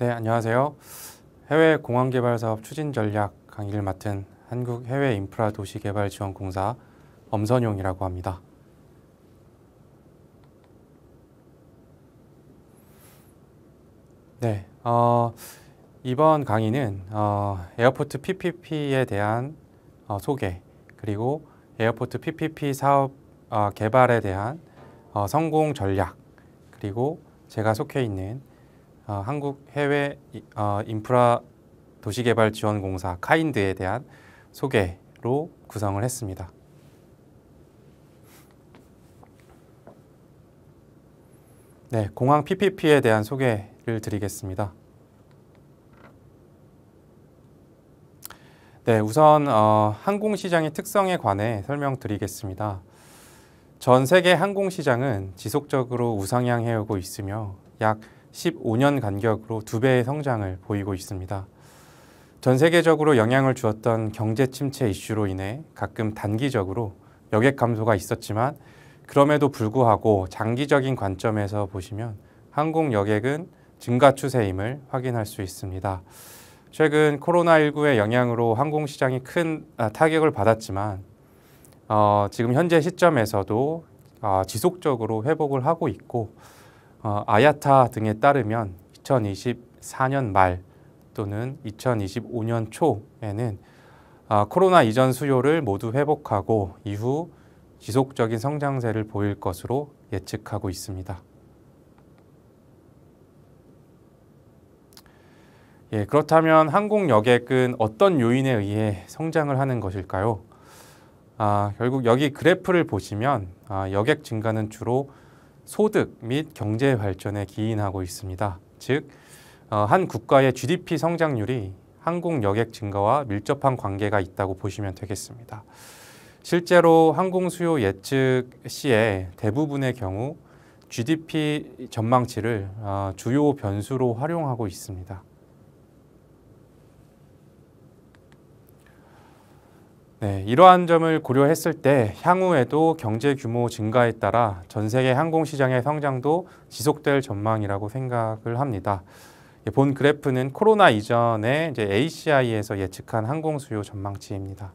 네, 안녕하세요. 해외 공항 개발 사업 추진 전략 강의를 맡은 한국 해외 인프라 도시 개발 지원 공사 엄선용이라고 합니다. 네, 어, 이번 강의는 어, 에어포트 PPP에 대한 어, 소개 그리고 에어포트 PPP 사업 어, 개발에 대한 어, 성공 전략 그리고 제가 속해 있는 어, 한국 해외 어, 인프라 도시개발 지원공사 카인드에 대한 소개로 구성을 했습니다. 네, 공항 PPP에 대한 소개를 드리겠습니다. 네, 우선 어, 항공시장의 특성에 관해 설명드리겠습니다. 전 세계 항공시장은 지속적으로 우상향해오고 있으며 약 15년 간격으로 두 배의 성장을 보이고 있습니다. 전 세계적으로 영향을 주었던 경제 침체 이슈로 인해 가끔 단기적으로 여객 감소가 있었지만 그럼에도 불구하고 장기적인 관점에서 보시면 항공 여객은 증가 추세임을 확인할 수 있습니다. 최근 코로나19의 영향으로 항공 시장이 큰 아, 타격을 받았지만 어, 지금 현재 시점에서도 어, 지속적으로 회복을 하고 있고 어, 아야타 등에 따르면 2024년 말 또는 2025년 초에는 아, 코로나 이전 수요를 모두 회복하고 이후 지속적인 성장세를 보일 것으로 예측하고 있습니다. 예, 그렇다면 항공 여객은 어떤 요인에 의해 성장을 하는 것일까요? 아, 결국 여기 그래프를 보시면 아, 여객 증가는 주로 소득 및 경제 발전에 기인하고 있습니다. 즉, 어, 한 국가의 GDP 성장률이 항공 여객 증가와 밀접한 관계가 있다고 보시면 되겠습니다. 실제로 항공 수요 예측 시에 대부분의 경우 GDP 전망치를 어, 주요 변수로 활용하고 있습니다. 네, 이러한 점을 고려했을 때 향후에도 경제 규모 증가에 따라 전 세계 항공 시장의 성장도 지속될 전망이라고 생각을 합니다. 예, 본 그래프는 코로나 이전에 이제 ACI에서 예측한 항공 수요 전망치입니다.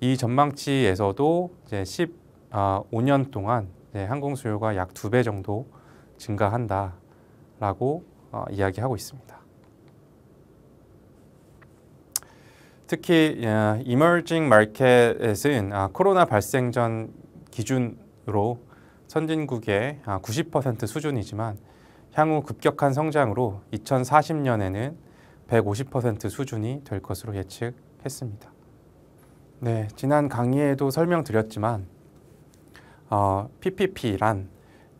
이 전망치에서도 이제 15년 아, 동안 항공 수요가 약 두 배 정도 증가한다라고 어, 이야기하고 있습니다. 특히 이머징 예, 마켓은 아, 코로나 발생 전 기준으로 선진국의 90% 아, 수준이지만 향후 급격한 성장으로 2040년에는 150% 수준이 될 것으로 예측했습니다. 네, 지난 강의에도 설명드렸지만 어, PPP란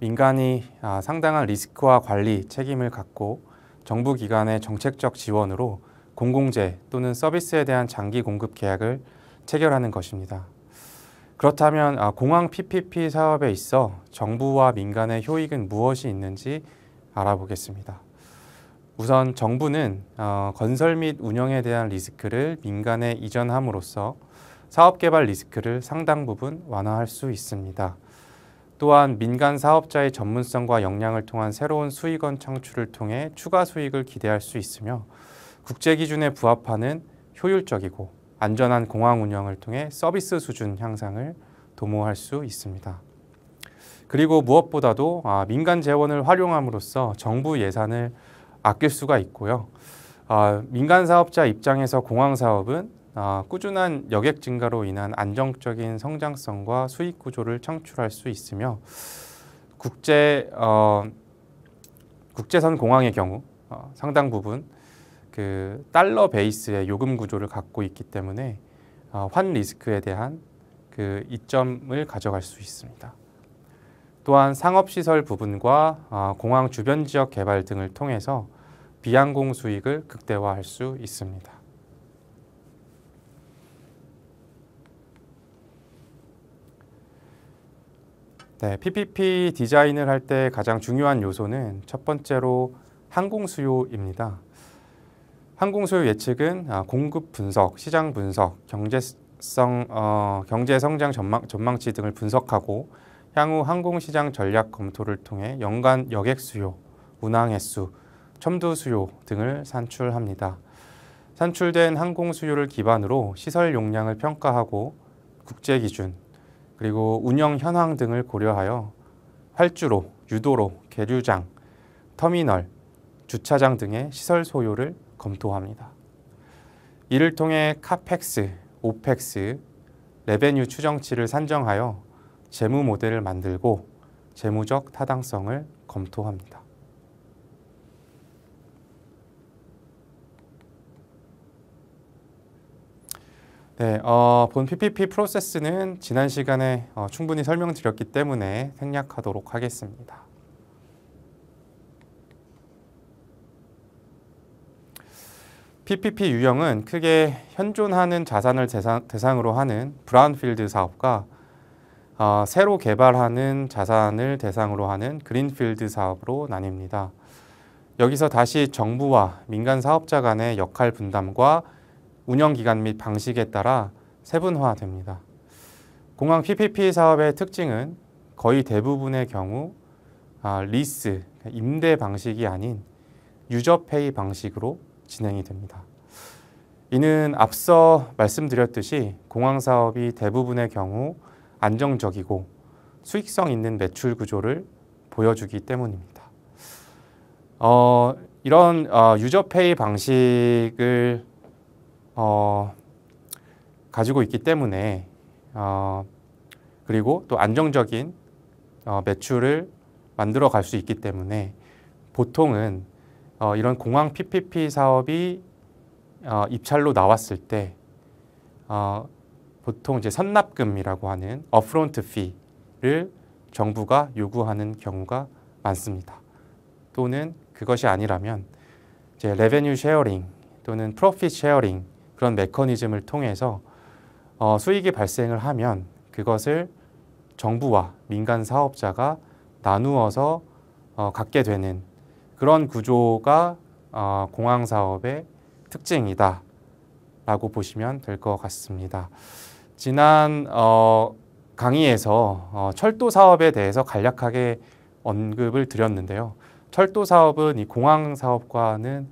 민간이 아, 상당한 리스크와 관리 책임을 갖고 정부 기관의 정책적 지원으로 공공재 또는 서비스에 대한 장기 공급 계약을 체결하는 것입니다. 그렇다면 아, 공항 PPP 사업에 있어 정부와 민간의 효익은 무엇이 있는지 알아보겠습니다. 우선 정부는 어, 건설 및 운영에 대한 리스크를 민간에 이전함으로써 사업 개발 리스크를 상당 부분 완화할 수 있습니다. 또한 민간 사업자의 전문성과 역량을 통한 새로운 수익원 창출을 통해 추가 수익을 기대할 수 있으며 국제 기준에 부합하는 효율적이고 안전한 공항 운영을 통해 서비스 수준 향상을 도모할 수 있습니다. 그리고 무엇보다도 아, 민간 재원을 활용함으로써 정부 예산을 아낄 수가 있고요. 아, 민간 사업자 입장에서 공항 사업은 아, 꾸준한 여객 증가로 인한 안정적인 성장성과 수익 구조를 창출할 수 있으며 국제 어, 국제선 공항의 경우 어, 상당 부분 그 달러 베이스의 요금 구조를 갖고 있기 때문에 어, 환 리스크에 대한 그 이점을 가져갈 수 있습니다. 또한 상업시설 부분과 어, 공항 주변 지역 개발 등을 통해서 비항공 수익을 극대화할 수 있습니다. 네, PPP 디자인을 할 때 가장 중요한 요소는 첫 번째로 항공 수요입니다. 항공수요 예측은 아, 공급 분석, 시장 분석, 경제성, 어, 경제 성장 전망, 전망치 등을 분석하고 향후 항공시장 전략 검토를 통해 연간 여객 수요, 운항 횟수, 첨두 수요 등을 산출합니다. 산출된 항공 수요를 기반으로 시설 용량을 평가하고 국제 기준, 그리고 운영 현황 등을 고려하여 활주로, 유도로, 계류장, 터미널, 주차장 등의 시설 소요를 검토합니다. 이를 통해 카펙스, 오펙스, 레베뉴 추정치를 산정하여 재무 모델을 만들고 재무적 타당성을 검토합니다. 네, 어, 본 PPP 프로세스는 지난 시간에 어, 충분히 설명드렸기 때문에 생략하도록 하겠습니다. PPP 유형은 크게 현존하는 자산을 대상, 으로 하는 브라운필드 사업과 어, 새로 개발하는 자산을 대상으로 하는 그린필드 사업으로 나뉩니다. 여기서 다시 정부와 민간 사업자 간의 역할 분담과 운영기간 및 방식에 따라 세분화됩니다. 공항 PPP 사업의 특징은 거의 대부분의 경우 아, 리스, 임대 방식이 아닌 유저페이 방식으로 진행이 됩니다. 이는 앞서 말씀드렸듯이 공항 사업이 대부분의 경우 안정적이고 수익성 있는 매출 구조를 보여주기 때문입니다. 어, 이런 어, 유저페이 방식을 어, 가지고 있기 때문에 어, 그리고 또 안정적인 어, 매출을 만들어 갈 수 있기 때문에 보통은 어, 이런 공항 PPP 사업이 어, 입찰로 나왔을 때 어, 보통 이제 선납금이라고 하는 어프론트 피를 정부가 요구하는 경우가 많습니다. 또는 그것이 아니라면 이제 레베뉴 쉐어링 또는 프로핏 쉐어링 그런 메커니즘을 통해서 어, 수익이 발생을 하면 그것을 정부와 민간 사업자가 나누어서 어, 갖게 되는 그런 구조가 어, 공항 사업의 특징이다라고 보시면 될 것 같습니다. 지난 어, 강의에서 어, 철도 사업에 대해서 간략하게 언급을 드렸는데요. 철도 사업은 이 공항 사업과는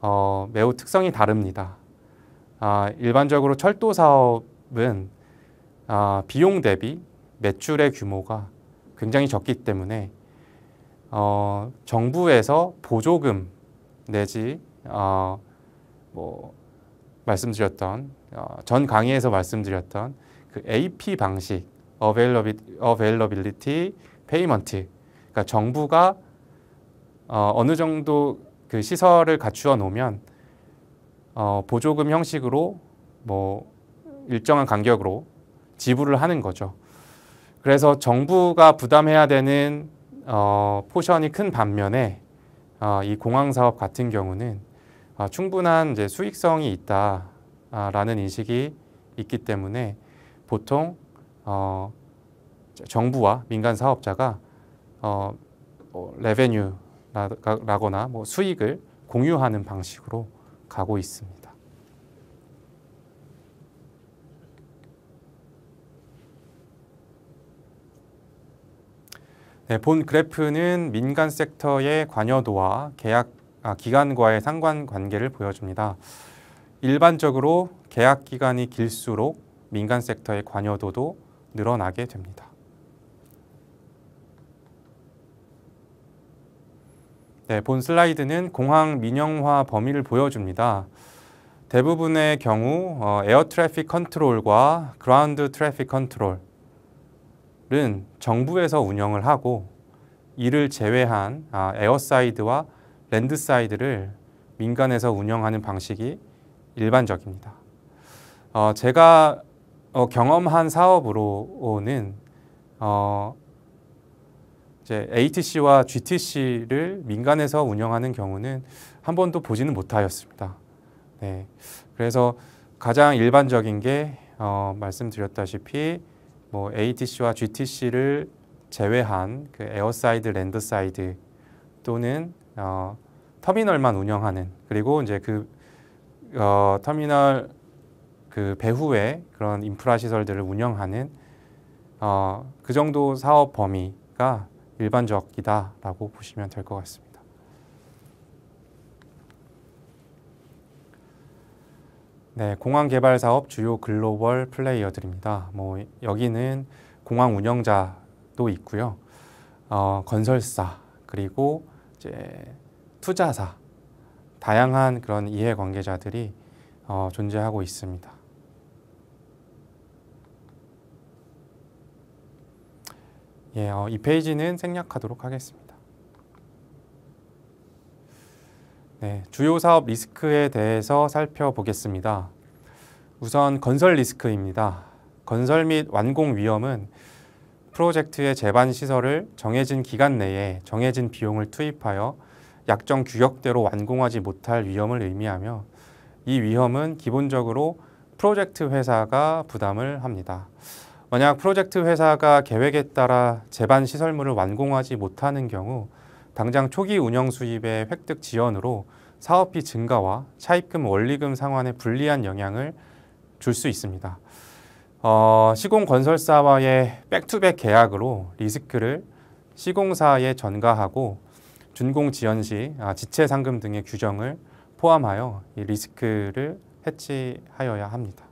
어, 매우 특성이 다릅니다. 아, 일반적으로 철도 사업은 아, 비용 대비 매출의 규모가 굉장히 적기 때문에 어, 정부에서 보조금 내지 어, 뭐 말씀드렸던 어, 전 강의에서 말씀드렸던 그 AP 방식 availability payment 그러니까 정부가 어, 어느 정도 그 시설을 갖추어 놓으면 어, 보조금 형식으로 뭐 일정한 간격으로 지불을 하는 거죠. 그래서 정부가 부담해야 되는 어, 포션이 큰 반면에 어, 이 공항 사업 같은 경우는 어, 충분한 이제 수익성이 있다라는 인식이 있기 때문에 보통 어, 정부와 민간 사업자가 어, 뭐 레베뉴라거나 뭐 수익을 공유하는 방식으로 가고 있습니다. 네, 본 그래프는 민간 섹터의 관여도와 계약 아, 기간과의 상관 관계를 보여줍니다. 일반적으로 계약 기간이 길수록 민간 섹터의 관여도도 늘어나게 됩니다. 네, 본 슬라이드는 공항 민영화 범위를 보여줍니다. 대부분의 경우 어, 에어 트래픽 컨트롤과 그라운드 트래픽 컨트롤 은 정부에서 운영을 하고 이를 제외한 아, 에어사이드와 랜드사이드를 민간에서 운영하는 방식이 일반적입니다. 어, 제가 어, 경험한 사업으로는 어, 이제 ATC와 GTC를 민간에서 운영하는 경우는 한 번도 보지는 못하였습니다. 네, 그래서 가장 일반적인 게 어, 말씀드렸다시피 뭐 ATC와 GTC를 제외한 그 에어사이드, 랜드사이드 또는 어, 터미널만 운영하는 그리고 이제 그 어, 터미널 그 배후에 그런 인프라 시설들을 운영하는 어, 그 정도 사업 범위가 일반적이다라고 보시면 될 것 같습니다. 네, 공항 개발 사업 주요 글로벌 플레이어들입니다. 뭐 여기는 공항 운영자도 있고요. 어, 건설사 그리고 이제 투자사 다양한 그런 이해 관계자들이 어, 존재하고 있습니다. 예, 어, 이 페이지는 생략하도록 하겠습니다. 네, 주요 사업 리스크에 대해서 살펴보겠습니다. 우선 건설 리스크입니다. 건설 및 완공 위험은 프로젝트의 재반 시설을 정해진 기간 내에 정해진 비용을 투입하여 약정 규격대로 완공하지 못할 위험을 의미하며 이 위험은 기본적으로 프로젝트 회사가 부담을 합니다. 만약 프로젝트 회사가 계획에 따라 재반 시설물을 완공하지 못하는 경우 당장 초기 운영 수입의 획득 지연으로 사업비 증가와 차입금 원리금 상환에 불리한 영향을 줄 수 있습니다. 어, 시공 건설사와의 백투백 계약으로 리스크를 시공사에 전가하고 준공 지연 시 아, 지체 상금 등의 규정을 포함하여 이 리스크를 해치하여야 합니다.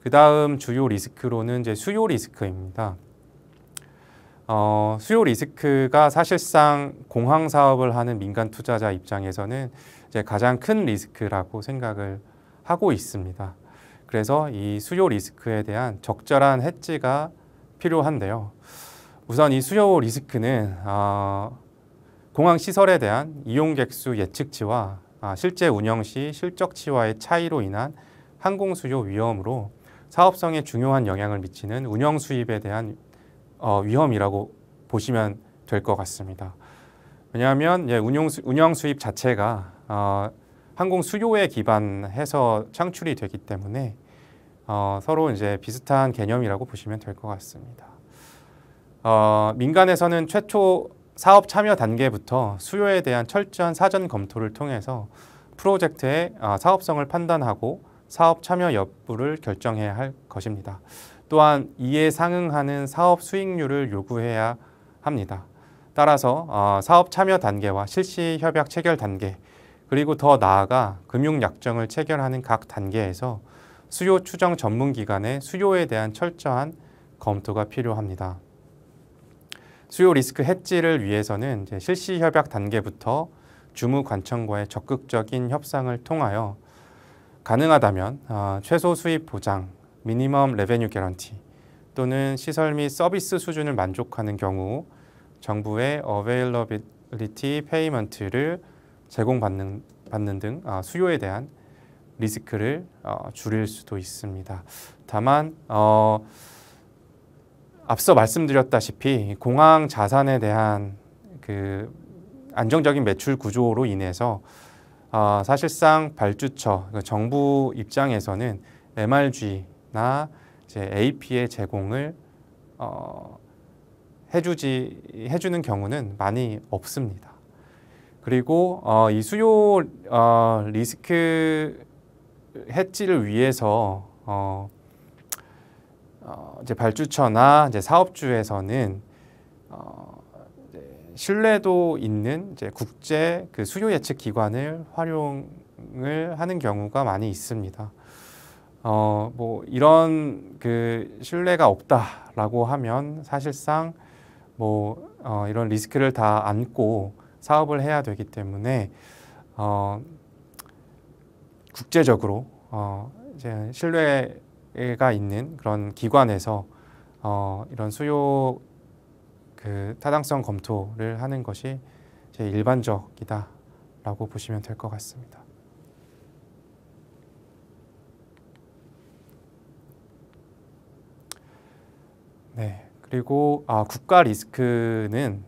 그 다음 주요 리스크로는 이제 수요 리스크입니다. 어, 수요 리스크가 사실상 공항 사업을 하는 민간 투자자 입장에서는 이제 가장 큰 리스크라고 생각을 하고 있습니다. 그래서 이 수요 리스크에 대한 적절한 해지가 필요한데요. 우선 이 수요 리스크는 어, 공항 시설에 대한 이용객수 예측치와 아, 실제 운영 시 실적치와의 차이로 인한 항공 수요 위험으로 사업성에 중요한 영향을 미치는 운영 수입에 대한 어, 위험이라고 보시면 될 것 같습니다. 왜냐하면 예, 운용, 운영 수입 자체가 어, 항공 수요에 기반해서 창출이 되기 때문에 어, 서로 이제 비슷한 개념이라고 보시면 될 것 같습니다. 어, 민간에서는 최초 사업 참여 단계부터 수요에 대한 철저한 사전 검토를 통해서 프로젝트의 어, 사업성을 판단하고 사업 참여 여부를 결정해야 할 것입니다. 또한 이에 상응하는 사업 수익률을 요구해야 합니다. 따라서 어, 사업 참여 단계와 실시 협약 체결 단계 그리고 더 나아가 금융 약정을 체결하는 각 단계에서 수요 추정 전문 기관의 수요에 대한 철저한 검토가 필요합니다. 수요 리스크 해지를 위해서는 실시 협약 단계부터 주무 관청과의 적극적인 협상을 통하여 가능하다면 어, 최소 수입 보장, 미니멈 레베뉴 개런티 또는 시설 및 서비스 수준을 만족하는 경우 정부의 어베일러빌리티 페이먼트를 제공받는 받는 등 어, 수요에 대한 리스크를 어, 줄일 수도 있습니다. 다만 어, 앞서 말씀드렸다시피 공항 자산에 대한 그 안정적인 매출 구조로 인해서 아, 사실상 발주처 그 정부 입장에서는 MRG 나 이제 AP의 제공을 어, 해주지 해주는 경우는 많이 없습니다. 그리고 어, 이 수요 어, 리스크 해지를 위해서 어, 어, 이제 발주처나 이제 사업주에서는 어, 이제 신뢰도 있는 이제 국제 그 수요 예측 기관을 활용을 하는 경우가 많이 있습니다. 어, 뭐 이런 그 신뢰가 없다라고 하면 사실상 뭐 어, 이런 리스크를 다 안고 사업을 해야 되기 때문에 어, 국제적으로 어, 이제 신뢰가 있는 그런 기관에서 어, 이런 수요 그 타당성 검토를 하는 것이 제 일반적이다라고 보시면 될 것 같습니다. 네. 그리고 아, 국가 리스크는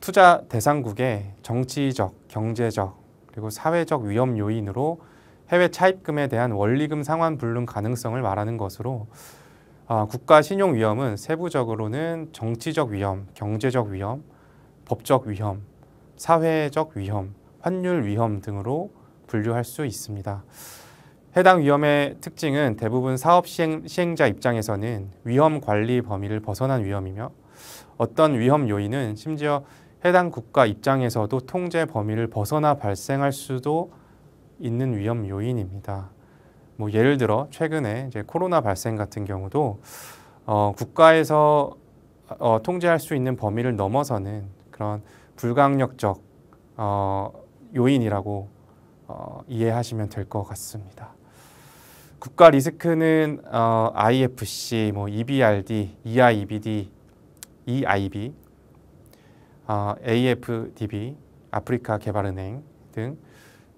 투자 대상국의 정치적, 경제적, 그리고 사회적 위험 요인으로 해외 차입금에 대한 원리금 상환 불능 가능성을 말하는 것으로 아, 국가 신용 위험은 세부적으로는 정치적 위험, 경제적 위험, 법적 위험, 사회적 위험, 환율 위험 등으로 분류할 수 있습니다. 해당 위험의 특징은 대부분 사업 시행, 시행자 입장에서는 위험 관리 범위를 벗어난 위험이며 어떤 위험 요인은 심지어 해당 국가 입장에서도 통제 범위를 벗어나 발생할 수도 있는 위험 요인입니다. 뭐 예를 들어 최근에 이제 코로나 발생 같은 경우도 어, 국가에서 어, 통제할 수 있는 범위를 넘어서는 그런 불강력적 어, 요인이라고 어, 이해하시면 될 것 같습니다. 국가 리스크는 어, IFC, 뭐 EBRD, EIBD, EIB, 어, AFDB, 아프리카 개발은행 등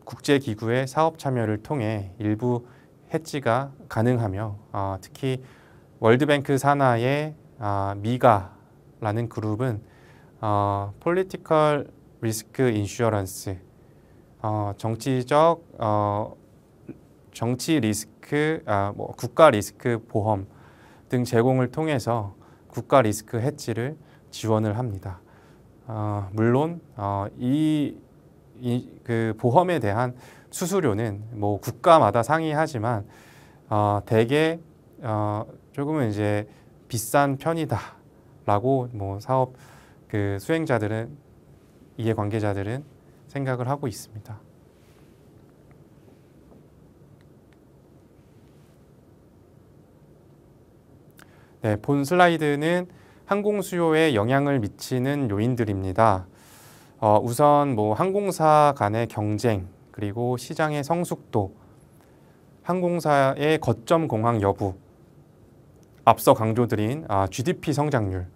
국제기구의 사업 참여를 통해 일부 해지가 가능하며 어, 특히 월드뱅크 산하의 어, 미가라는 그룹은 어, Political Risk Insurance, 어, 정치적 어, 정치 리스크 리스크, 아, 뭐 국가 리스크 보험 등 제공을 통해서 국가 리스크 해지를 지원을 합니다. 어, 물론 어, 이, 이, 그 보험에 대한 수수료는 뭐 국가마다 상이하지만 어, 대개 어, 조금은 이제 비싼 편이다라고 뭐 사업 그 수행자들은 이해관계자들은 생각을 하고 있습니다. 네, 본 슬라이드는 항공 수요에 영향을 미치는 요인들입니다. 어, 우선 뭐 항공사 간의 경쟁 그리고 시장의 성숙도, 항공사의 거점 공항 여부, 앞서 강조드린 아, GDP 성장률,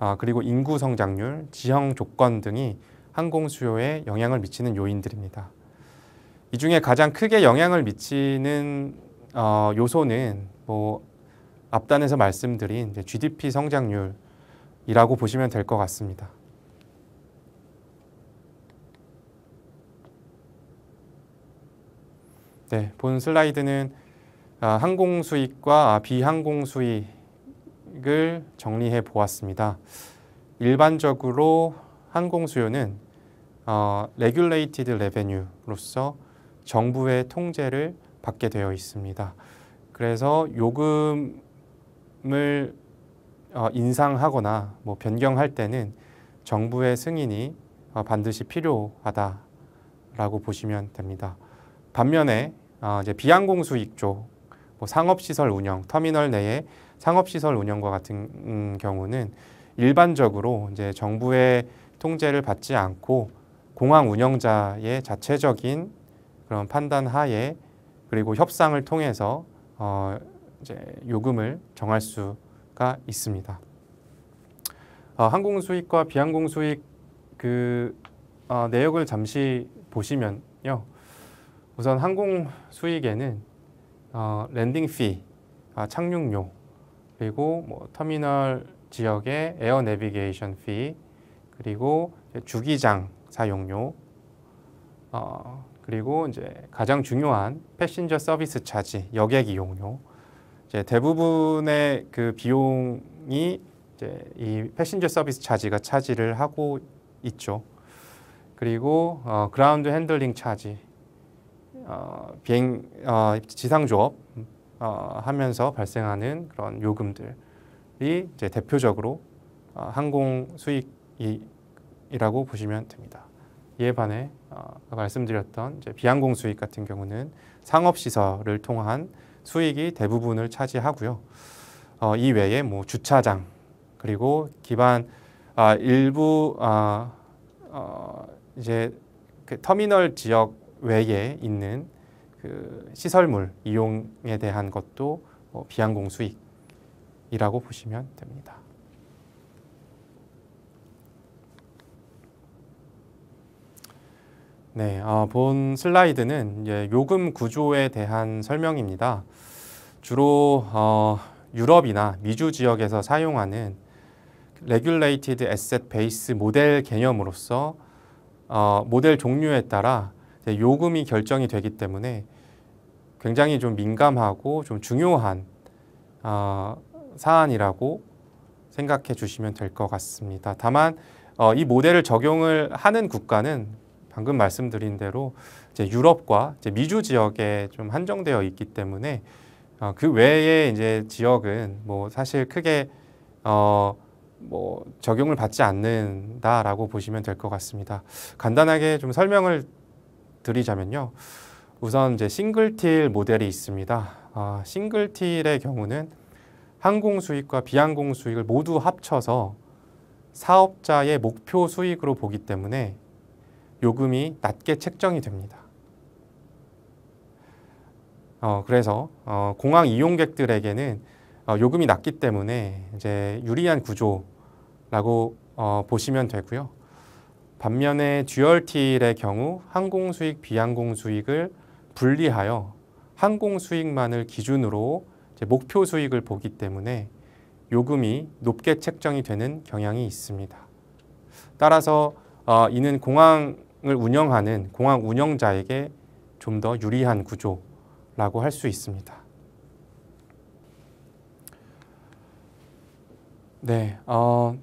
아, 그리고 인구 성장률, 지형 조건 등이 항공 수요에 영향을 미치는 요인들입니다. 이 중에 가장 크게 영향을 미치는 어, 요소는 뭐 앞단에서 말씀드린 GDP 성장률이라고 보시면 될 것 같습니다. 네, 본 슬라이드는 아, 항공 수익과 비항공 수익을 정리해 보았습니다. 일반적으로 항공 수요는 어, 레귤레이티드 레베뉴로서 정부의 통제를 받게 되어 있습니다. 그래서 요금 임금을 어, 인상하거나 뭐 변경할 때는 정부의 승인이 어, 반드시 필요하다라고 보시면 됩니다. 반면에 어, 이제 비항공수 익조, 뭐 상업시설 운영, 터미널 내에 상업시설 운영과 같은 음, 경우는 일반적으로 이제 정부의 통제를 받지 않고 공항 운영자의 자체적인 그런 판단 하에 그리고 협상을 통해서 어, 이제 요금을 정할 수가 있습니다. 어, 항공 수익과 비항공 수익 그 어, 내역을 잠시 보시면요. 우선 항공 수익에는 어, 랜딩 피, 아, 착륙료, 그리고 뭐 터미널 지역의 에어 내비게이션 피, 그리고 주기장 사용료, 어, 그리고 이제 가장 중요한 패신저 서비스 차지, 여객 이용료, 이제 대부분의 그 비용이 이제 이 패신저 서비스 차지가 차지를 하고 있죠. 그리고 어, 그라운드 핸들링 차지, 어, 비행 어, 지상 조업 어, 하면서 발생하는 그런 요금들이 이제 대표적으로 어, 항공 수익이라고 보시면 됩니다. 이에 반해 어, 말씀드렸던 이제 비항공 수익 같은 경우는 상업 시설을 통한 수익이 대부분을 차지하고요. 어, 이 외에 뭐 주차장 그리고 기반 아, 일부 아, 어, 이제 그 터미널 지역 외에 있는 그 시설물 이용에 대한 것도 뭐 비항공 수익이라고 보시면 됩니다. 네, 어, 본 슬라이드는 요금 구조에 대한 설명입니다. 주로 어, 유럽이나 미주 지역에서 사용하는 레귤레이티드 에셋 베이스 모델 개념으로서 어, 모델 종류에 따라 요금이 결정이 되기 때문에 굉장히 좀 민감하고 좀 중요한 어, 사안이라고 생각해 주시면 될 것 같습니다. 다만 어, 이 모델을 적용을 하는 국가는 방금 말씀드린 대로 이제 유럽과 이제 미주 지역에 좀 한정되어 있기 때문에 어, 그 외에 이제 지역은 뭐 사실 크게 어, 뭐 적용을 받지 않는다라고 보시면 될 것 같습니다. 간단하게 좀 설명을 드리자면요. 우선 이제 싱글틸 모델이 있습니다. 아, 싱글틸의 경우는 항공 수익과 비항공 수익을 모두 합쳐서 사업자의 목표 수익으로 보기 때문에 요금이 낮게 책정이 됩니다. 어, 그래서 어, 공항 이용객들에게는 어, 요금이 낮기 때문에 이제 유리한 구조라고 어, 보시면 되고요. 반면에 듀얼티의 경우 항공 수익, 비항공 수익을 분리하여 항공 수익만을 기준으로 목표 수익을 보기 때문에 요금이 높게 책정이 되는 경향이 있습니다. 따라서 어, 이는 공항을 운영하는 공항 운영자에게 좀 더 유리한 구조 라고 할 수 있습니다. 네, 어,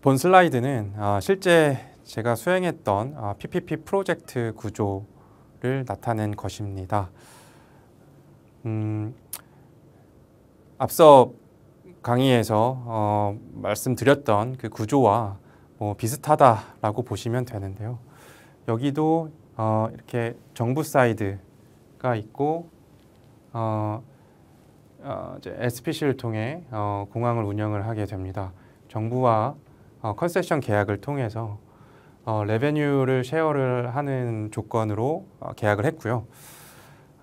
본 슬라이드는 어, 실제 제가 수행했던 어, 아, PPP 프로젝트 구조를 나타낸 것입니다. 음, 앞서 강의에서 어, 말씀드렸던 그 구조와 뭐 비슷하다라고 보시면 되는데요. 여기도 어, 이렇게 정부 사이드 가 있고 어, 어, 이제 SPC를 통해 어, 공항을 운영을 하게 됩니다. 정부와 어, 컨세션 계약을 통해서 어, 레베뉴를 쉐어를 하는 조건으로 어, 계약을 했고요.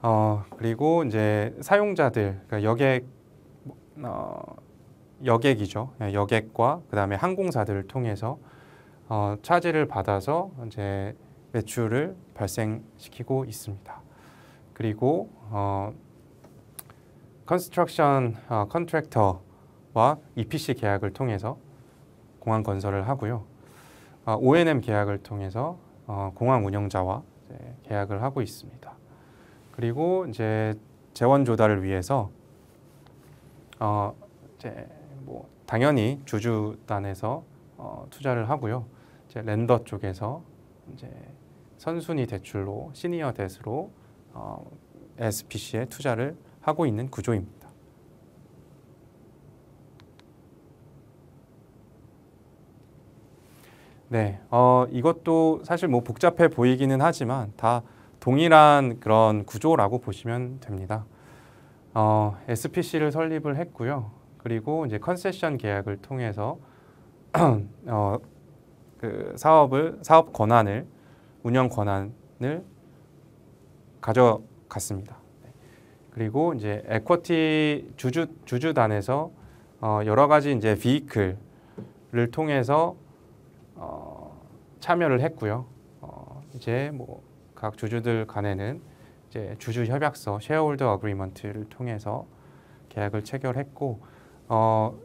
어, 그리고 이제 사용자들, 그러니까 여객, 어, 여객이죠. 예, 여객과 그 다음에 항공사들을 통해서 어, 차지를 받아서 이제 매출을 발생시키고 있습니다. 그리고 어, 컨스트럭션 어, 컨트랙터와 EPC 계약을 통해서 공항 건설을 하고요. 어, O&M 계약을 통해서 어, 공항 운영자와 계약을 하고 있습니다. 그리고 이제 재원 조달을 위해서 어, 이제 뭐 당연히 주주단에서 어, 투자를 하고요. 이제 랜더 쪽에서 이제 선순위 대출로 시니어 대수로 어, SPC에 투자를 하고 있는 구조입니다. 네, 어, 이것도 사실 뭐 복잡해 보이기는 하지만 다 동일한 그런 구조라고 보시면 됩니다. 어, SPC를 설립을 했고요. 그리고 이제 컨세션 계약을 통해서 어, 그 사업을 사업 권한을 운영 권한을 가져갔습니다. 그리고 이제 에쿼티 주주 주주단에서 어, 여러 가지 이제 비클을 통해서 어, 참여를 했고요. 어, 이제 뭐 각 주주들 간에는 이제 주주 협약서 쉐어홀더 어그리먼트를 통해서 계약을 체결했고 어,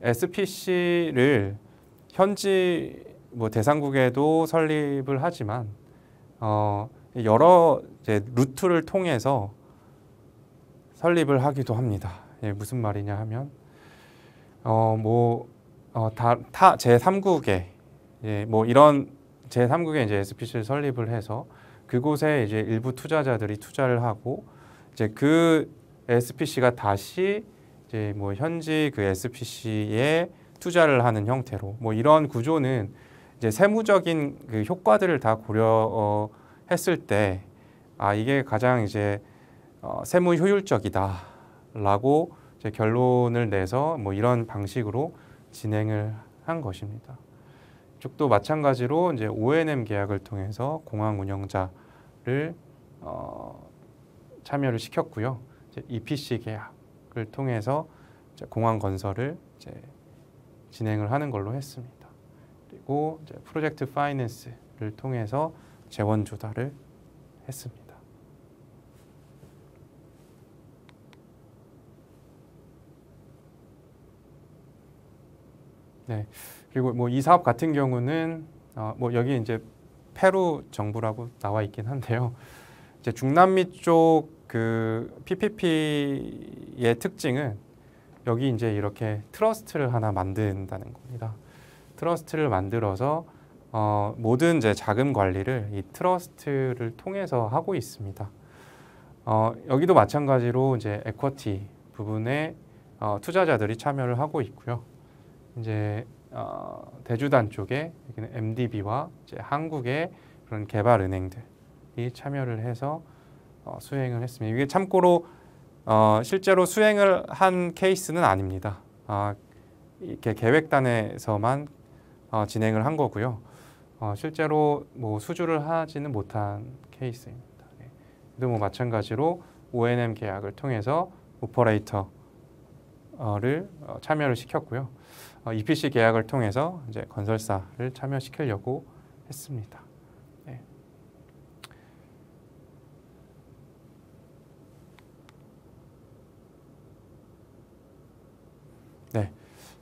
SPC를 현지 뭐 대상국에도 설립을 하지만 어, 여러 루트를 통해서 설립을 하기도 합니다. 예, 무슨 말이냐 하면 어, 뭐, 어, 다, 타, 제3국에, 예, 뭐 이런 제3국에 이제 SPC를 설립을 해서 그곳에 이제 일부 투자자들이 투자를 하고 이제 그 SPC가 다시 이제 뭐 현지 그 SPC에 투자를 하는 형태로 뭐 이런 구조는 이제 세무적인 그 효과들을 다 고려, 어, 했을 때 아 이게 가장 이제 어, 세무 효율적이다라고 결론을 내서 뭐 이런 방식으로 진행을 한 것입니다. 쪽도 마찬가지로 이제 O&M 계약을 통해서 공항 운영자를 어, 참여를 시켰고요. EPC 계약을 통해서 공항 건설을 진행을 하는 걸로 했습니다. 그리고 프로젝트 파이낸스를 통해서 재원 조달을 했습니다. 네. 그리고 뭐 이 사업 같은 경우는 어뭐 여기 이제 페루 정부라고 나와 있긴 한데요. 이제 중남미 쪽 그 PPP의 특징은 여기 이제 이렇게 트러스트를 하나 만든다는 겁니다. 트러스트를 만들어서 어, 모든 이제 자금 관리를 이 트러스트를 통해서 하고 있습니다. 어, 여기도 마찬가지로 이제 에쿼티 부분에 어, 투자자들이 참여를 하고 있고요. 이제 어, 대주단 쪽에 MDB와 이제 한국의 그런 개발 은행들이 참여를 해서 어, 수행을 했습니다. 이게 참고로 어, 실제로 수행을 한 케이스는 아닙니다. 아, 이렇게 계획단에서만 어, 진행을 한 거고요. 어, 실제로 뭐 수주를 하지는 못한 케이스입니다. 네. 뭐 마찬가지로 O&M 계약을 통해서 오퍼레이터를 어, 참여를 시켰고요. 어, EPC 계약을 통해서 이제 건설사를 참여시키려고 했습니다. 네. 네.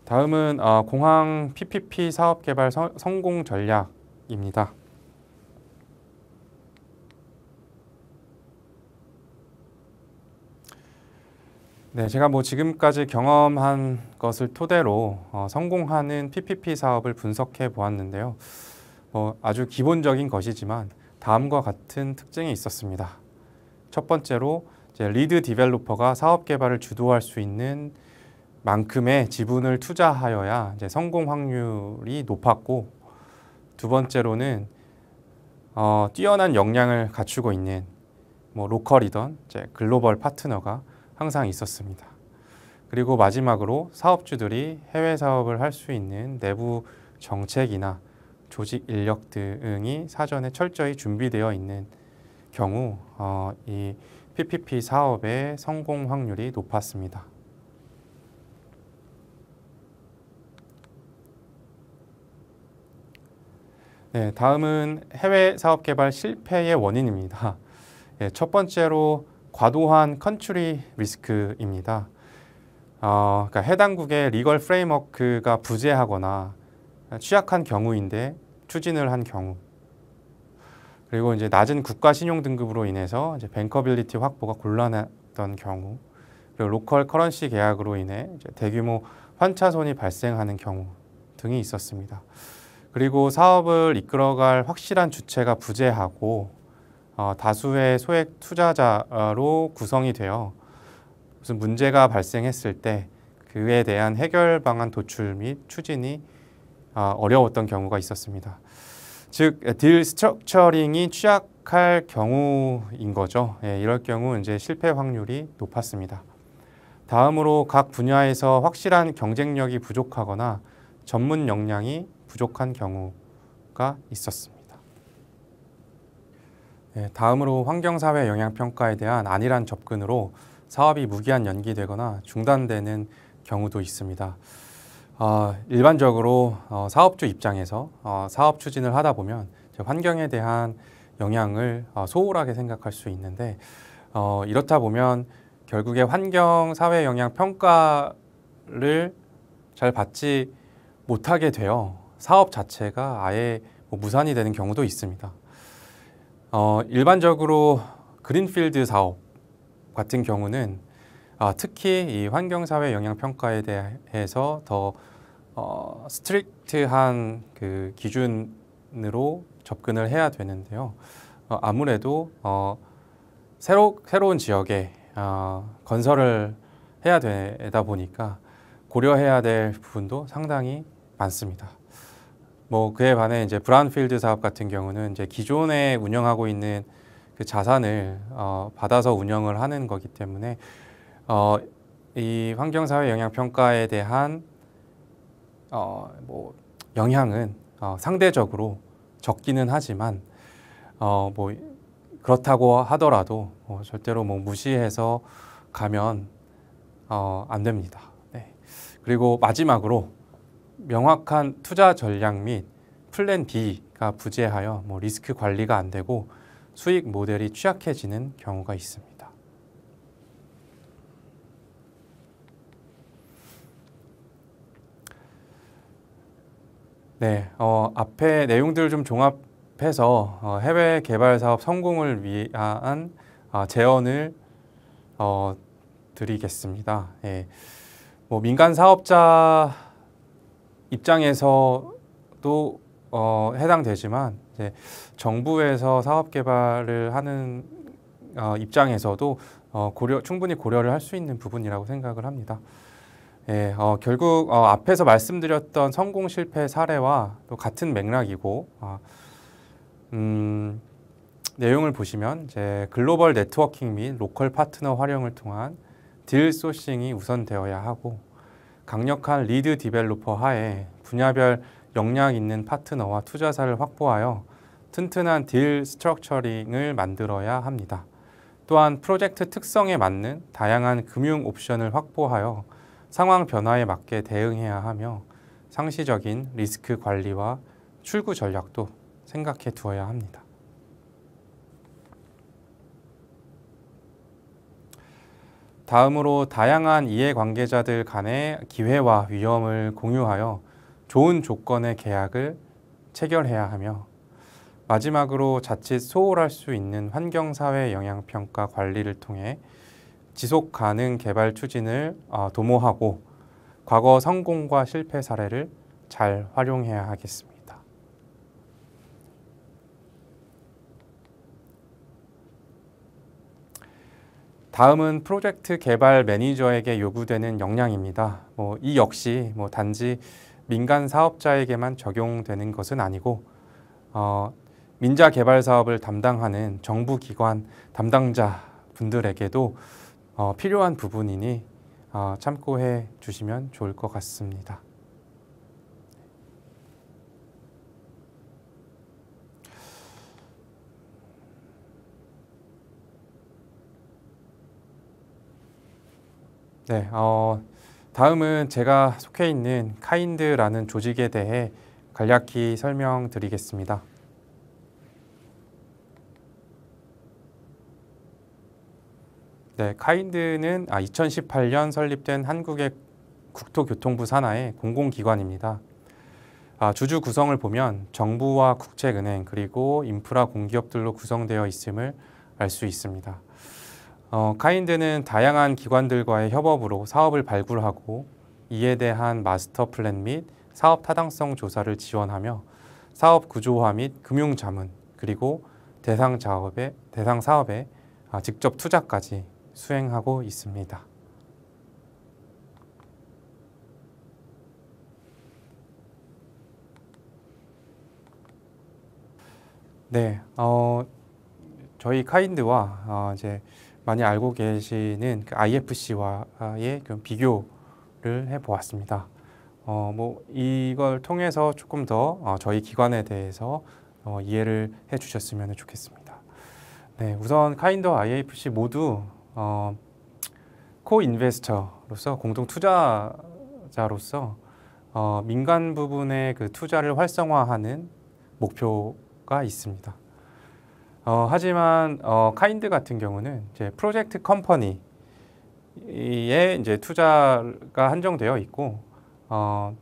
다음은 어, 공항 PPP 사업 개발 서, 성공 전략 입니다. 네, 제가 뭐 지금까지 경험한 것을 토대로 어, 성공하는 PPP 사업을 분석해 보았는데요. 뭐 아주 기본적인 것이지만 다음과 같은 특징이 있었습니다. 첫 번째로 리드 디벨로퍼가 사업 개발을 주도할 수 있는 만큼의 지분을 투자하여야 성공 확률이 높았고 두 번째로는 어, 뛰어난 역량을 갖추고 있는 뭐 로컬이던 글로벌 파트너가 항상 있었습니다. 그리고 마지막으로 사업주들이 해외 사업을 할 수 있는 내부 정책이나 조직 인력 등이 사전에 철저히 준비되어 있는 경우 어, 이 PPP 사업의 성공 확률이 높았습니다. 네, 다음은 해외 사업 개발 실패의 원인입니다. 네, 첫 번째로 과도한 컨츄리 리스크입니다. 어, 그러니까 해당국의 리걸 프레임워크가 부재하거나 취약한 경우인데 추진을 한 경우 그리고 이제 낮은 국가 신용 등급으로 인해서 이제 뱅커빌리티 확보가 곤란했던 경우 그리고 로컬 커런시 계약으로 인해 대규모 환차손이 발생하는 경우 등이 있었습니다. 그리고 사업을 이끌어갈 확실한 주체가 부재하고 어, 다수의 소액 투자자로 구성이 되어 무슨 문제가 발생했을 때 그에 대한 해결 방안 도출 및 추진이 어, 어려웠던 경우가 있었습니다. 즉 딜 스트럭처링이 취약할 경우인 거죠. 예, 이럴 경우 이제 실패 확률이 높았습니다. 다음으로 각 분야에서 확실한 경쟁력이 부족하거나 전문 역량이 부족한 경우가 있었습니다. 네, 다음으로 환경사회 영향평가에 대한 안일한 접근으로 사업이 무기한 연기되거나 중단되는 경우도 있습니다. 어, 일반적으로 어, 사업주 입장에서 어, 사업 추진을 하다 보면 환경에 대한 영향을 어, 소홀하게 생각할 수 있는데 어, 이렇다 보면 결국에 환경 사회 영향 평가를 잘 받지 못하게 되어 사업 자체가 아예 뭐 무산이 되는 경우도 있습니다. 어, 일반적으로 그린필드 사업 같은 경우는 아, 특히 이 환경사회 영향평가에 대해서 더 어, 스트릭트한 그 기준으로 접근을 해야 되는데요. 어, 아무래도 어, 새로, 새로운 지역에 어, 건설을 해야 되다 보니까 고려해야 될 부분도 상당히 많습니다. 뭐 그에 반해 이제 브라운필드 사업 같은 경우는 이제 기존에 운영하고 있는 그 자산을 어, 받아서 운영을 하는 거기 때문에 어, 이 환경사회 영향평가에 대한 어, 뭐 영향은 어, 상대적으로 적기는 하지만 어, 뭐 그렇다고 하더라도 어, 절대로 뭐 무시해서 가면 어, 안 됩니다. 네. 그리고 마지막으로 명확한 투자 전략 및 플랜 B가 부재하여 뭐 리스크 관리가 안 되고 수익 모델이 취약해지는 경우가 있습니다. 네, 어, 앞에 내용들좀 종합해서 어, 해외 개발 사업 성공을 위한 아, 제언을 어, 드리겠습니다. 예. 뭐 민간 사업자 입장에서도 어, 해당되지만 이제 정부에서 사업 개발을 하는 어, 입장에서도 어, 고려, 충분히 고려를 할 수 있는 부분이라고 생각을 합니다. 예, 어, 결국 어, 앞에서 말씀드렸던 성공 실패 사례와 또 같은 맥락이고 어, 음, 내용을 보시면 이제 글로벌 네트워킹 및 로컬 파트너 활용을 통한 딜 소싱이 우선되어야 하고 강력한 리드 디벨로퍼 하에 분야별 역량 있는 파트너와 투자사를 확보하여 튼튼한 딜 스트럭처링을 만들어야 합니다. 또한 프로젝트 특성에 맞는 다양한 금융 옵션을 확보하여 상황 변화에 맞게 대응해야 하며 상시적인 리스크 관리와 출구 전략도 생각해 두어야 합니다. 다음으로 다양한 이해관계자들 간의 기회와 위험을 공유하여 좋은 조건의 계약을 체결해야 하며 마지막으로 자칫 소홀할 수 있는 환경사회 영향평가 관리를 통해 지속 가능 개발 추진을 어, 도모하고 과거 성공과 실패 사례를 잘 활용해야 하겠습니다. 다음은 프로젝트 개발 매니저에게 요구되는 역량입니다. 뭐 이 역시 뭐 단지 민간 사업자에게만 적용되는 것은 아니고 어, 민자 개발 사업을 담당하는 정부 기관 담당자 분들에게도 어, 필요한 부분이니 어, 참고해 주시면 좋을 것 같습니다. 네, 어, 다음은 제가 속해 있는 카인드라는 조직에 대해 간략히 설명드리겠습니다. 네, 카인드는 아, 2018년 설립된 한국의 국토교통부 산하의 공공기관입니다. 아, 주주 구성을 보면 정부와 국책은행 그리고 인프라 공기업들로 구성되어 있음을 알 수 있습니다. 어, 카인드는 다양한 기관들과의 협업으로 사업을 발굴하고 이에 대한 마스터 플랜 및 사업 타당성 조사를 지원하며 사업 구조화 및 금융 자문 그리고 대상 자업에 대상 사업에 아, 직접 투자까지 수행하고 있습니다. 네, 어, 저희 카인드와 어, 이제 많이 알고 계시는 그 IFC와의 그 비교를 해보았습니다. 어, 뭐 이걸 통해서 조금 더 어, 저희 기관에 대해서 어, 이해를 해주셨으면 좋겠습니다. 네, 우선 카인더 IFC 모두 어, 코인베스터로서 공동 투자자로서 어, 민간 부분의 그 투자를 활성화하는 목표가 있습니다. 어, 하지만 어, 카인드 같은 경우는 이제 프로젝트 컴퍼니에 이제 투자가 한정되어 있고 어,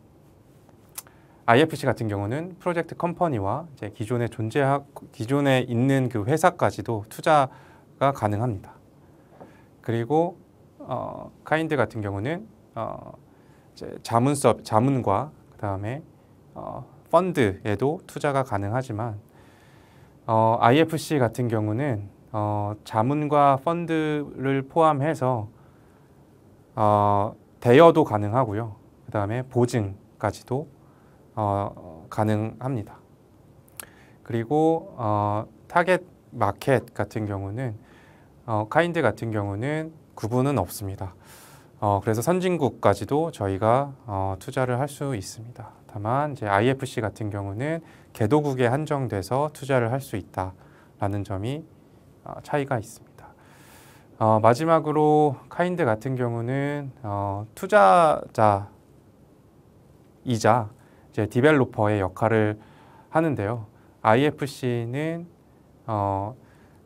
IFC 같은 경우는 프로젝트 컴퍼니와 이제 기존에 존재하 기존에 있는 그 회사까지도 투자가 가능합니다. 그리고 어, 카인드 같은 경우는 어, 이제 자문서 자문과 그 다음에 어, 펀드에도 투자가 가능하지만 어, IFC 같은 경우는 어, 자문과 펀드를 포함해서 어, 대여도 가능하고요. 그 다음에 보증까지도 어, 가능합니다. 그리고 어, 타겟 마켓 같은 경우는 어, 카인드 같은 경우는 구분은 없습니다. 어, 그래서 선진국까지도 저희가 어, 투자를 할 수 있습니다. 다만 이제 IFC 같은 경우는 개도국에 한정돼서 투자를 할 수 있다라는 점이 어, 차이가 있습니다. 어, 마지막으로 카인드 같은 경우는 어, 투자자이자 이제 디벨로퍼의 역할을 하는데요. IFC는 어,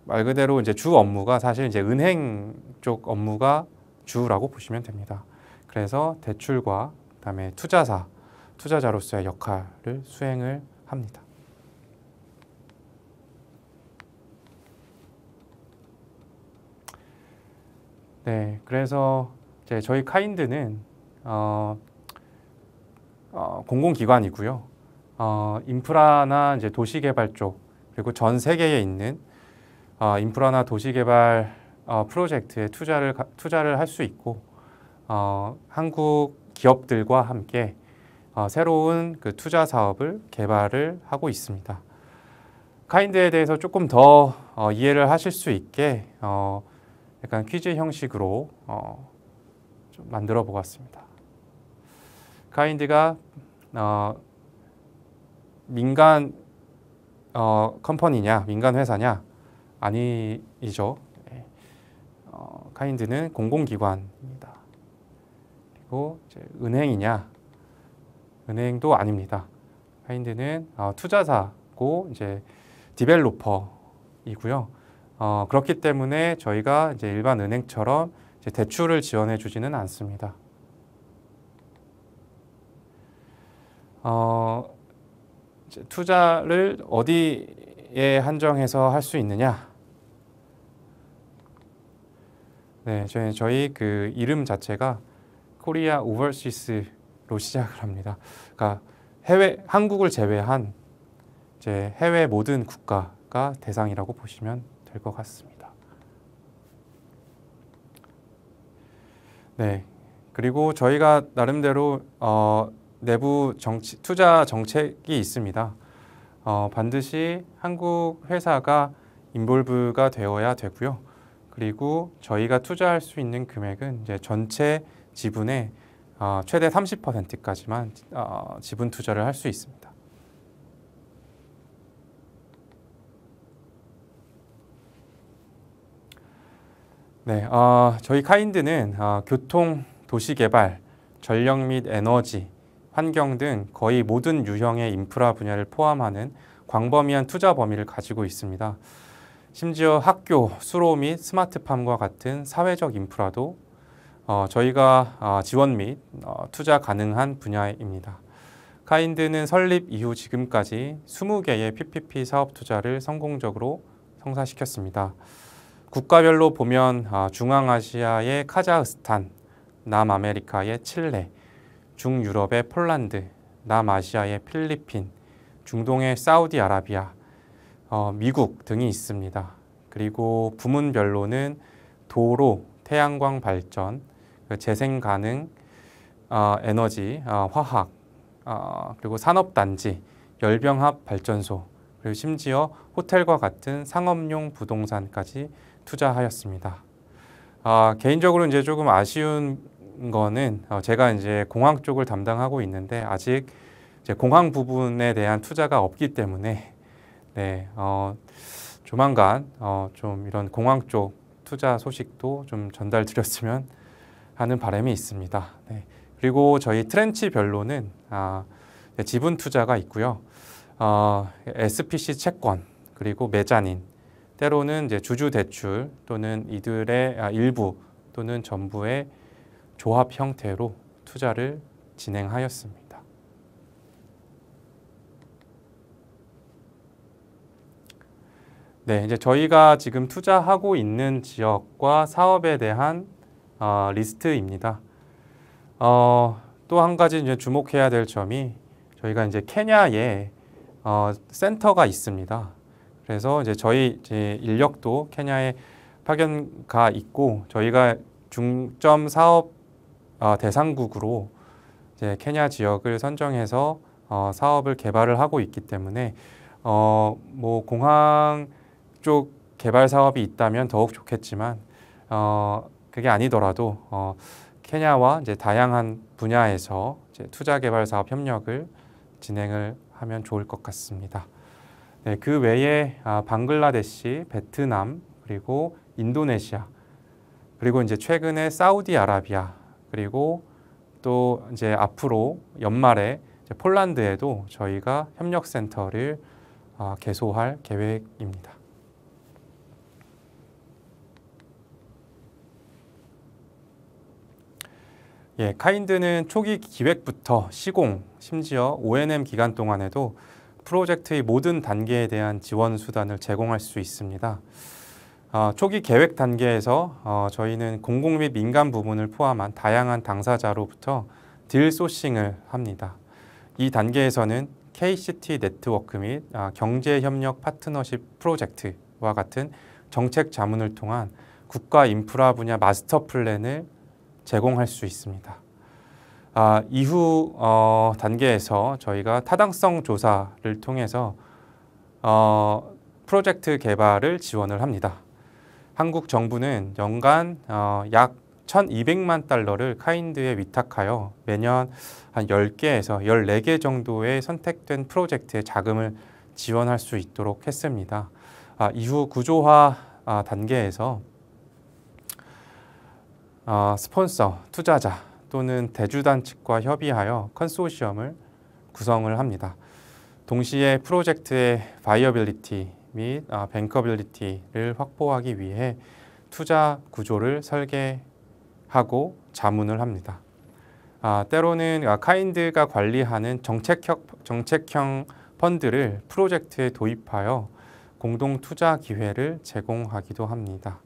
말 그대로 이제 주 업무가 사실 이제 은행 쪽 업무가 주라고 보시면 됩니다. 그래서 대출과 그다음에 투자사 투자자로서의 역할을 수행을 합니다. 네, 그래서 이제 저희 카인드는 어, 어, 공공기관이고요. 어, 인프라나 이제 도시개발 쪽 그리고 전 세계에 있는 어, 인프라나 도시개발 어, 프로젝트에 투자를 투자를 할 수 있고 어, 한국 기업들과 함께 어, 새로운 그 투자 사업을 개발을 하고 있습니다. 카인드에 대해서 조금 더 어, 이해를 하실 수 있게 어, 약간 퀴즈 형식으로 어, 좀 만들어 보았습니다. 카인드가 어, 민간 어, 컴퍼니냐, 민간 회사냐 아니죠. 예. 어, 카인드는 공공기관입니다. 그리고 은행이냐 은행도 아닙니다. 하인드는 어, 투자사고 이제 디벨로퍼이고요. 어, 그렇기 때문에 저희가 이제 일반 은행처럼 이제 대출을 지원해 주지는 않습니다. 어, 투자를 어디에 한정해서 할 수 있느냐? 네, 저희, 저희 그 이름 자체가 코리아 오버시스 로 시작을 합니다. 그러니까 해외 한국을 제외한 이제 해외 모든 국가가 대상이라고 보시면 될 것 같습니다. 네. 그리고 저희가 나름대로 어, 내부 정치, 투자 정책이 있습니다. 어, 반드시 한국 회사가 인볼브가 되어야 되고요. 그리고 저희가 투자할 수 있는 금액은 이제 전체 지분의 어, 최대 30%까지만 어, 지분 투자를 할 수 있습니다. 네, 어, 저희 카인드는 어, 교통, 도시개발, 전력 및 에너지, 환경 등 거의 모든 유형의 인프라 분야를 포함하는 광범위한 투자 범위를 가지고 있습니다. 심지어 학교, 수로 및 스마트팜과 같은 사회적 인프라도 어, 저희가 어, 지원 및 어, 투자 가능한 분야입니다. 카인드는 설립 이후 지금까지 20개의 PPP 사업 투자를 성공적으로 성사시켰습니다. 국가별로 보면 어, 중앙아시아의 카자흐스탄, 남아메리카의 칠레, 중유럽의 폴란드, 남아시아의 필리핀, 중동의 사우디아라비아, 어, 미국 등이 있습니다. 그리고 부문별로는 도로, 태양광 발전, 그 재생 가능 어, 에너지, 어, 화학, 어, 그리고 산업단지, 열병합 발전소, 그리고 심지어 호텔과 같은 상업용 부동산까지 투자하였습니다. 아, 개인적으로 이제 조금 아쉬운 거는 어, 제가 이제 공항 쪽을 담당하고 있는데 아직 이제 공항 부분에 대한 투자가 없기 때문에 네, 어, 조만간 어, 좀 이런 공항 쪽 투자 소식도 좀 전달 드렸으면 하는 바람이 있습니다. 네. 그리고 저희 트렌치별로는 아, 네, 지분 투자가 있고요. 어, SPC 채권 그리고 매자닌 때로는 이제 주주 대출 또는 이들의 아, 일부 또는 전부의 조합 형태로 투자를 진행하였습니다. 네, 이제 저희가 지금 투자하고 있는 지역과 사업에 대한 어, 리스트입니다. 어, 또 한 가지 이제 주목해야 될 점이 저희가 이제 케냐에 어, 센터가 있습니다. 그래서 이제 저희 이제 인력도 케냐에 파견가 있고 저희가 중점 사업 어, 대상국으로 이제 케냐 지역을 선정해서 어, 사업을 개발을 하고 있기 때문에 어, 뭐 공항 쪽 개발 사업이 있다면 더욱 좋겠지만 어, 그게 아니더라도 어, 케냐와 이제 다양한 분야에서 이제 투자 개발 사업 협력을 진행을 하면 좋을 것 같습니다. 네, 그 외에 아, 방글라데시, 베트남, 그리고 인도네시아, 그리고 이제 최근에 사우디아라비아, 그리고 또 이제 앞으로 연말에 이제 폴란드에도 저희가 협력센터를 아, 개소할 계획입니다. 예, 카인드는 초기 기획부터 시공, 심지어 O&M 기간 동안에도 프로젝트의 모든 단계에 대한 지원 수단을 제공할 수 있습니다. 어, 초기 계획 단계에서 어, 저희는 공공 및 민간 부분을 포함한 다양한 당사자로부터 딜 소싱을 합니다. 이 단계에서는 KCT 네트워크 및 아, 경제협력 파트너십 프로젝트와 같은 정책 자문을 통한 국가 인프라 분야 마스터 플랜을 제공할 수 있습니다. 아, 이후 어, 단계에서 저희가 타당성 조사를 통해서 어, 프로젝트 개발을 지원을 합니다. 한국 정부는 연간 어, 약 1,200만 달러를 카인드에 위탁하여 매년 한 10개에서 14개 정도의 선택된 프로젝트에 자금을 지원할 수 있도록 했습니다. 아, 이후 구조화 아, 단계에서 어, 스폰서, 투자자 또는 대주단 측과 협의하여 컨소시엄을 구성을 합니다. 동시에 프로젝트의 바이어빌리티 및 어, 뱅커빌리티를 확보하기 위해 투자 구조를 설계하고 자문을 합니다. 아, 때로는 아, 카인드가 관리하는 정책형, 정책형 펀드를 프로젝트에 도입하여 공동 투자 기회를 제공하기도 합니다.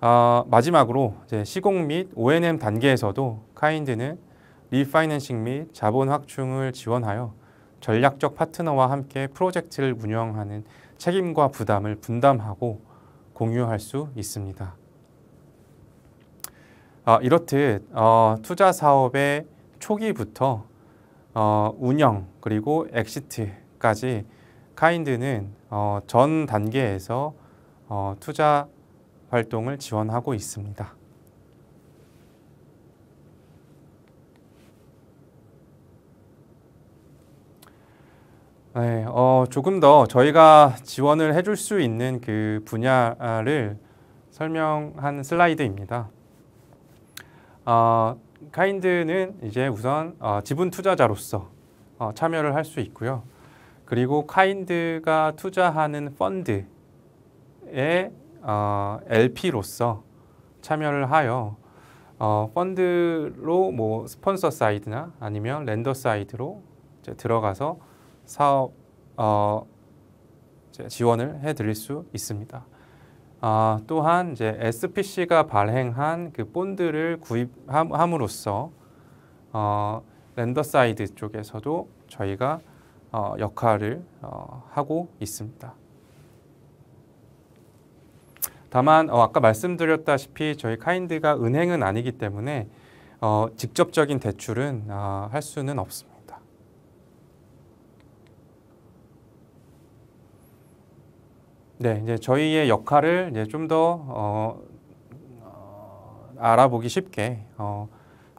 아, 마지막으로 시공 및 O&M 단계에서도 카인드는 리파이낸싱 및 자본 확충을 지원하여 전략적 파트너와 함께 프로젝트를 운영하는 책임과 부담을 분담하고 공유할 수 있습니다. 아, 이렇듯 어, 투자 사업의 초기부터 어, 운영 그리고 엑시트까지 카인드는 어, 전 단계에서 어, 투자 활동을 지원하고 있습니다. 네, 어, 조금 더 저희가 지원을 해줄 수 있는 그 분야를 설명한 슬라이드입니다. 어, 카인드는 이제 우선 어, 지분 투자자로서 어, 참여를 할 수 있고요. 그리고 카인드가 투자하는 펀드에 어, LP로서 참여를 하여 어, 펀드로 뭐 스폰서 사이드나 아니면 랜더 사이드로 들어가서 사업 어, 지원을 해드릴 수 있습니다. 어, 또한 이제 SPC가 발행한 그 본드를 구입함으로써 어, 랜더 사이드 쪽에서도 저희가 어, 역할을 어, 하고 있습니다. 다만 어, 아까 말씀드렸다시피 저희 카인드가 은행은 아니기 때문에 어, 직접적인 대출은 어, 할 수는 없습니다. 네, 이제 저희의 역할을 이제 좀더 어, 어, 알아보기 쉽게 어,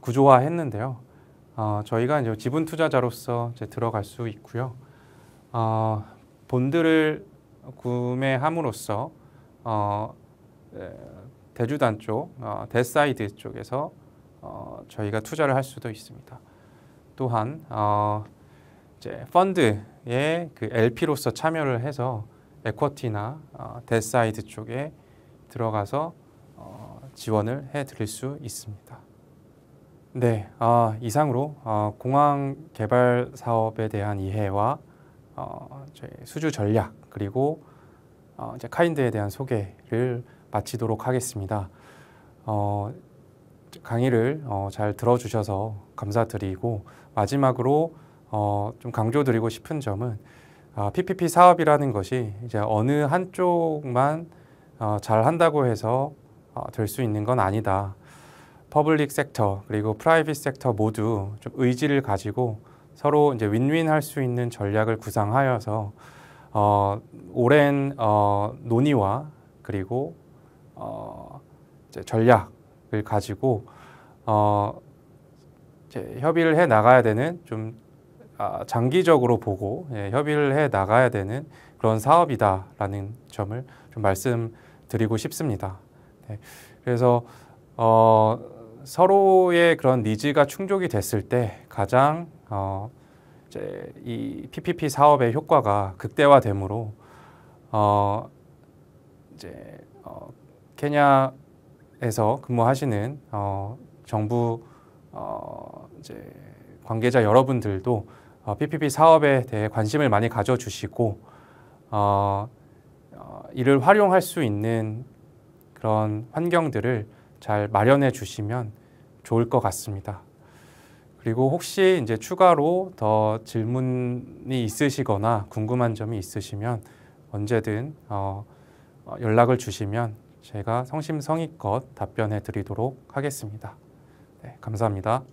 구조화했는데요. 어, 저희가 이제 지분 투자자로서 이제 들어갈 수 있고요. 어, 본드를 구매함으로써 어, 예, 대주단 쪽, 어, 데사이드 쪽에서 어, 저희가 투자를 할 수도 있습니다. 또한 어, 이제 펀드에 그 LP로서 참여를 해서 에쿼티나 어, 데사이드 쪽에 들어가서 어, 지원을 해드릴 수 있습니다. 네, 어, 이상으로 어, 공항 개발 사업에 대한 이해와 어, 수주 전략 그리고 어, 이제 카인드에 대한 소개를 마치도록 하겠습니다. 어, 강의를 어, 잘 들어주셔서 감사드리고 마지막으로 어, 좀 강조드리고 싶은 점은 아, PPP 사업이라는 것이 이제 어느 한쪽만 어, 잘 한다고 해서 어, 될수 있는 건 아니다. 퍼블릭 섹터 그리고 프라이빗 섹터 모두 좀 의지를 가지고 서로 이제 윈윈할 수 있는 전략을 구상하여서 어, 오랜 어, 논의와 그리고 어, 전략을 가지고 어, 협의를 해 나가야 되는 좀 아, 장기적으로 보고 예, 협의를 해 나가야 되는 그런 사업이다라는 점을 좀 말씀드리고 싶습니다. 네. 그래서 어, 서로의 그런 니즈가 충족이 됐을 때 가장 어, 이제 이 PPP 사업의 효과가 극대화되므로 어 이제 어 케냐에서 근무하시는 어 정부 어 이제 관계자 여러분들도 어 PPP 사업에 대해 관심을 많이 가져주시고 어, 어 이를 활용할 수 있는 그런 환경들을 잘 마련해 주시면 좋을 것 같습니다. 그리고 혹시 이제 추가로 더 질문이 있으시거나 궁금한 점이 있으시면 언제든 어, 어 연락을 주시면 제가 성심성의껏 답변해 드리도록 하겠습니다. 네, 감사합니다.